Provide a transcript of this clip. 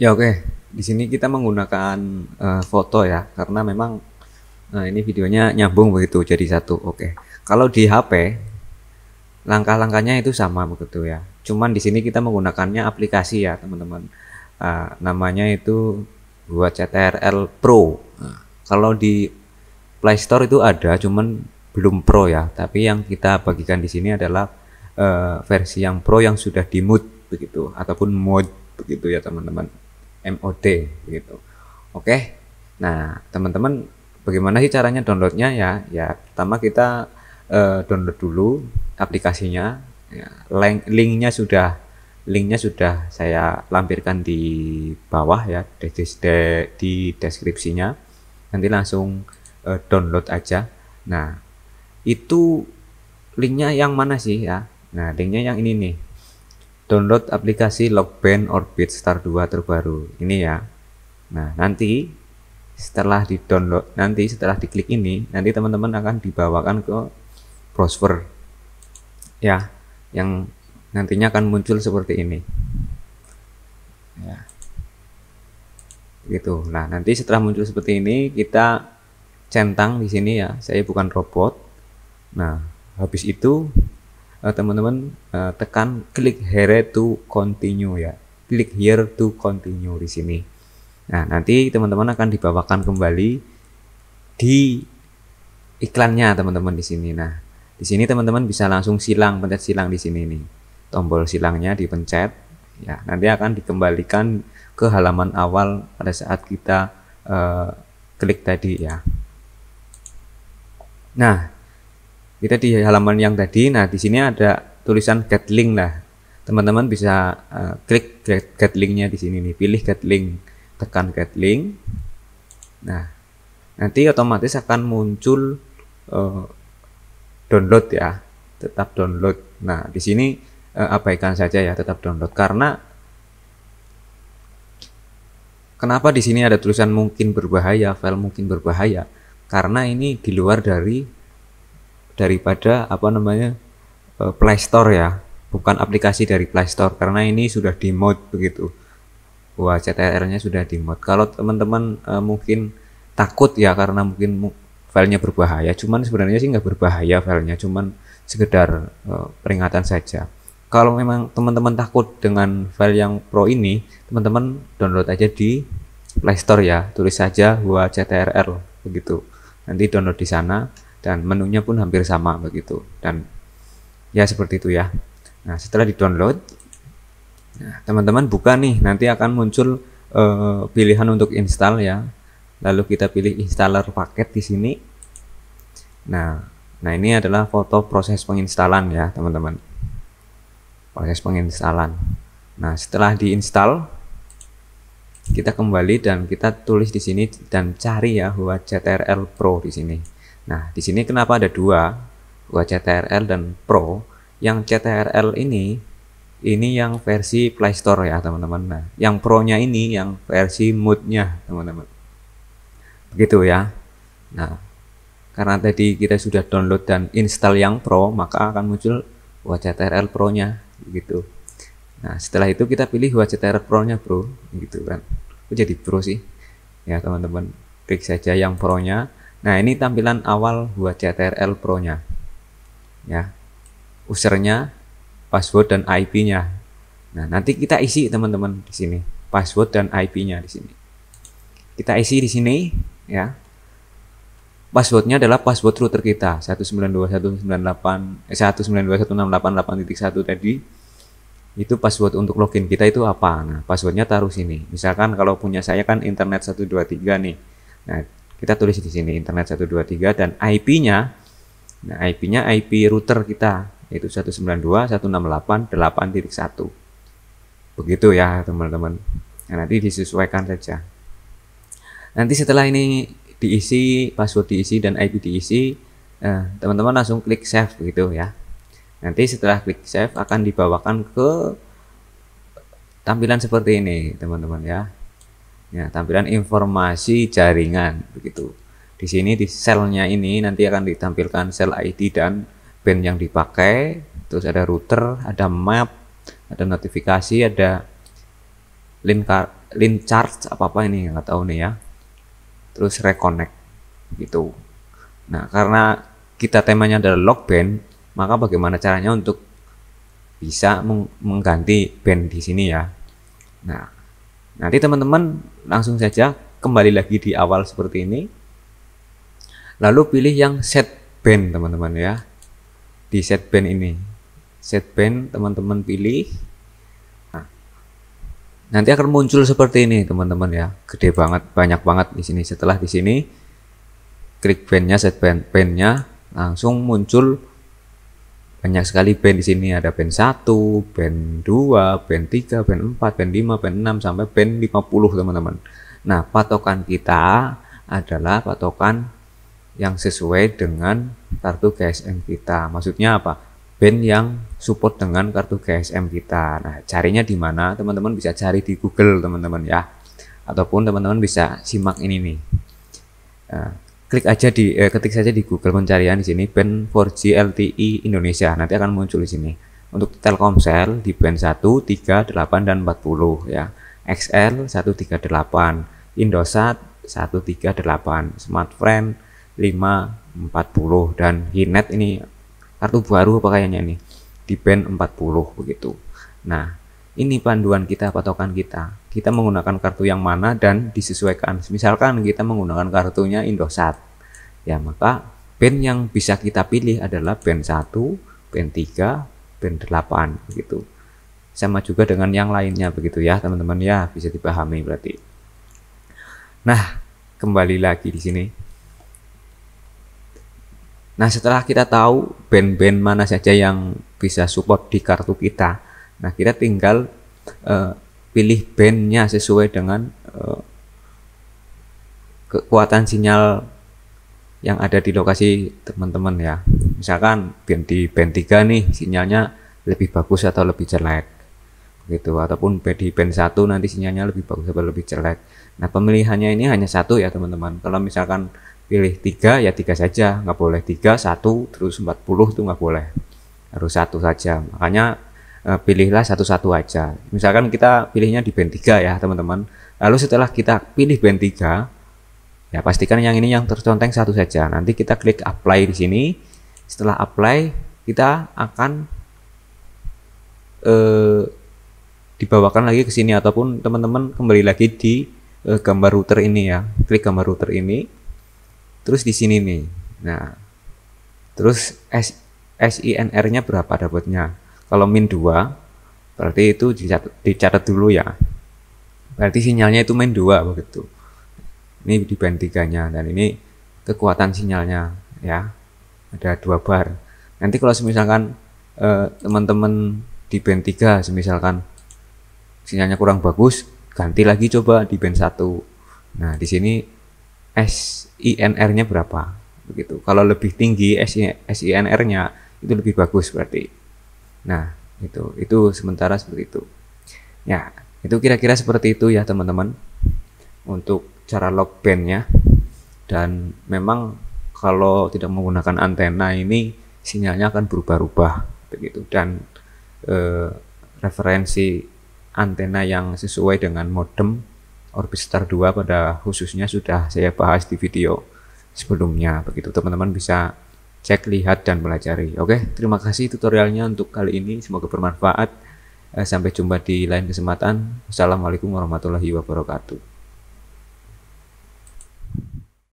Ya oke, okay. di sini kita menggunakan uh, foto ya karena memang nah ini videonya nyambung begitu jadi satu. Oke. Okay. Kalau di HP langkah-langkahnya itu sama begitu ya. Cuman di sini kita menggunakannya aplikasi ya, teman-teman. Uh, namanya itu buat CTRL Pro. Uh, kalau di Play Store itu ada cuman belum Pro ya, tapi yang kita bagikan di sini adalah uh, versi yang Pro yang sudah di-mode begitu ataupun mode begitu ya, teman-teman. MOD gitu. Oke. Nah, teman-teman bagaimana sih caranya downloadnya ya? Ya, pertama kita uh, download dulu aplikasinya. Ya, link linknya sudah linknya sudah saya lampirkan di bawah ya di, di, di deskripsinya. Nanti langsung uh, download aja. Nah, itu linknya yang mana sih ya? Nah, linknya yang ini nih download aplikasi Logband Orbit Star 2 terbaru ini ya nah nanti setelah di download nanti setelah diklik ini nanti teman-teman akan dibawakan ke browser ya yang nantinya akan muncul seperti ini ya gitu nah nanti setelah muncul seperti ini kita centang di sini ya saya bukan robot nah habis itu Eh, teman-teman uh, uh, tekan klik here to continue ya klik here to continue di sini nah nanti teman-teman akan dibawakan kembali di iklannya teman-teman di sini nah di sini teman-teman bisa langsung silang pencet silang di sini nih tombol silangnya dipencet ya nanti akan dikembalikan ke halaman awal pada saat kita uh, klik tadi ya nah kita di halaman yang tadi nah di sini ada tulisan get link lah teman-teman bisa uh, klik get, get linknya di sini nih pilih get link tekan get link nah nanti otomatis akan muncul uh, download ya tetap download nah di sini uh, abaikan saja ya tetap download karena Kenapa di sini ada tulisan mungkin berbahaya, file mungkin berbahaya? Karena ini di luar dari daripada apa namanya eh, Play Store ya bukan aplikasi dari Play Store karena ini sudah di mode begitu wah CTR nya sudah di mode kalau teman-teman uh, mungkin takut ya karena mungkin filenya berbahaya cuman sebenarnya sih nggak berbahaya filenya cuman sekedar uh, peringatan saja kalau memang teman-teman takut dengan file yang pro ini teman-teman download aja di Play Store ya tulis saja wah CTRL begitu nanti download di sana dan menunya pun hampir sama begitu dan ya seperti itu ya nah setelah di download teman nah, teman-teman buka nih nanti akan muncul uh, pilihan untuk install ya lalu kita pilih installer paket di sini nah nah ini adalah foto proses penginstalan ya teman-teman proses penginstalan nah setelah diinstal kita kembali dan kita tulis di sini dan cari ya buat CTRL Pro di sini Nah, di sini kenapa ada dua, CTRL dan Pro? Yang CTRL ini, ini yang versi Play Store ya teman-teman. Nah, yang Pro-nya ini yang versi mood-nya, teman-teman. Begitu ya. Nah, karena tadi kita sudah download dan install yang Pro, maka akan muncul CTRL Pro-nya gitu. Nah, setelah itu kita pilih CTRL Pro-nya, Bro, gitu kan. jadi Pro sih. Ya, teman-teman, klik saja yang Pro-nya Nah, ini tampilan awal buat CTRL Pro-nya. Ya. Usernya, password dan IP-nya. Nah, nanti kita isi teman-teman di sini, password dan IP-nya di sini. Kita isi di sini, ya. Passwordnya adalah password router kita 192.198 eh, tadi. Itu password untuk login kita itu apa? Nah, passwordnya taruh sini. Misalkan kalau punya saya kan internet 123 nih. Nah, kita tulis di sini internet 123 dan IP-nya nah IP-nya IP router kita yaitu 192.168.8.1 begitu ya teman-teman nah, nanti disesuaikan saja nanti setelah ini diisi password diisi dan IP diisi eh, teman-teman eh, langsung klik save begitu ya nanti setelah klik save akan dibawakan ke tampilan seperti ini teman-teman ya Ya, tampilan informasi jaringan begitu. Di sini di selnya ini nanti akan ditampilkan sel ID dan band yang dipakai, terus ada router, ada map, ada notifikasi, ada link link charge apa apa ini nggak tahu nih ya. Terus reconnect gitu. Nah, karena kita temanya adalah log band, maka bagaimana caranya untuk bisa mengganti band di sini ya. Nah, Nanti teman-teman langsung saja kembali lagi di awal seperti ini. Lalu pilih yang set band teman-teman ya. Di set band ini. Set band teman-teman pilih. Nah, nanti akan muncul seperti ini teman-teman ya. Gede banget, banyak banget di sini. Setelah di sini klik bandnya, set band bandnya langsung muncul banyak sekali band di sini ada band 1, band 2, band 3, band 4, band 5, band 6 sampai band 50 teman-teman. Nah, patokan kita adalah patokan yang sesuai dengan kartu GSM kita. Maksudnya apa? Band yang support dengan kartu GSM kita. Nah, carinya di mana? Teman-teman bisa cari di Google, teman-teman ya. Ataupun teman-teman bisa simak ini nih. Nah, klik aja di eh, ketik saja di Google pencarian di sini band 4G LTE Indonesia nanti akan muncul di sini untuk Telkomsel di band 1 8, dan 40 ya XL 138 Indosat 138 Smartfren 540 dan Hinet ini kartu baru apa kayaknya nih di band 40 begitu nah ini panduan kita patokan kita kita menggunakan kartu yang mana dan disesuaikan. Misalkan kita menggunakan kartunya Indosat. Ya, maka band yang bisa kita pilih adalah band 1, band 3, band 8 begitu. Sama juga dengan yang lainnya begitu ya, teman-teman ya, bisa dipahami berarti. Nah, kembali lagi di sini. Nah, setelah kita tahu band-band mana saja yang bisa support di kartu kita, nah kita tinggal uh, pilih bandnya sesuai dengan uh, kekuatan sinyal yang ada di lokasi teman-teman ya misalkan band di band 3 nih sinyalnya lebih bagus atau lebih jelek gitu ataupun di band 1 nanti sinyalnya lebih bagus atau lebih jelek nah pemilihannya ini hanya satu ya teman-teman kalau misalkan pilih tiga ya tiga saja nggak boleh tiga satu terus 40 itu nggak boleh harus satu saja makanya Eh, pilihlah satu-satu aja. Misalkan kita pilihnya di band 3 ya, teman-teman. Lalu setelah kita pilih band 3, ya pastikan yang ini yang terconteng satu saja. Nanti kita klik apply di sini. Setelah apply, kita akan eh, dibawakan lagi ke sini ataupun teman-teman kembali lagi di eh, gambar router ini ya. Klik gambar router ini. Terus di sini nih. Nah, terus S SINR-nya berapa dapatnya? Kalau min 2, berarti itu dicatat, dulu ya. Berarti sinyalnya itu min 2 begitu. Ini di band 3-nya dan ini kekuatan sinyalnya ya. Ada dua bar. Nanti kalau misalkan teman eh, teman-teman di band 3 misalkan sinyalnya kurang bagus, ganti lagi coba di band 1. Nah, di sini SINR-nya berapa? Begitu. Kalau lebih tinggi SINR-nya itu lebih bagus berarti. Nah, itu itu sementara seperti itu. Ya, itu kira-kira seperti itu ya teman-teman untuk cara log bandnya dan memang kalau tidak menggunakan antena ini sinyalnya akan berubah-ubah begitu dan eh, referensi antena yang sesuai dengan modem Orbister 2 pada khususnya sudah saya bahas di video sebelumnya begitu teman-teman bisa cek, lihat, dan pelajari. Oke, terima kasih tutorialnya untuk kali ini. Semoga bermanfaat. Eh, sampai jumpa di lain kesempatan. Assalamualaikum warahmatullahi wabarakatuh.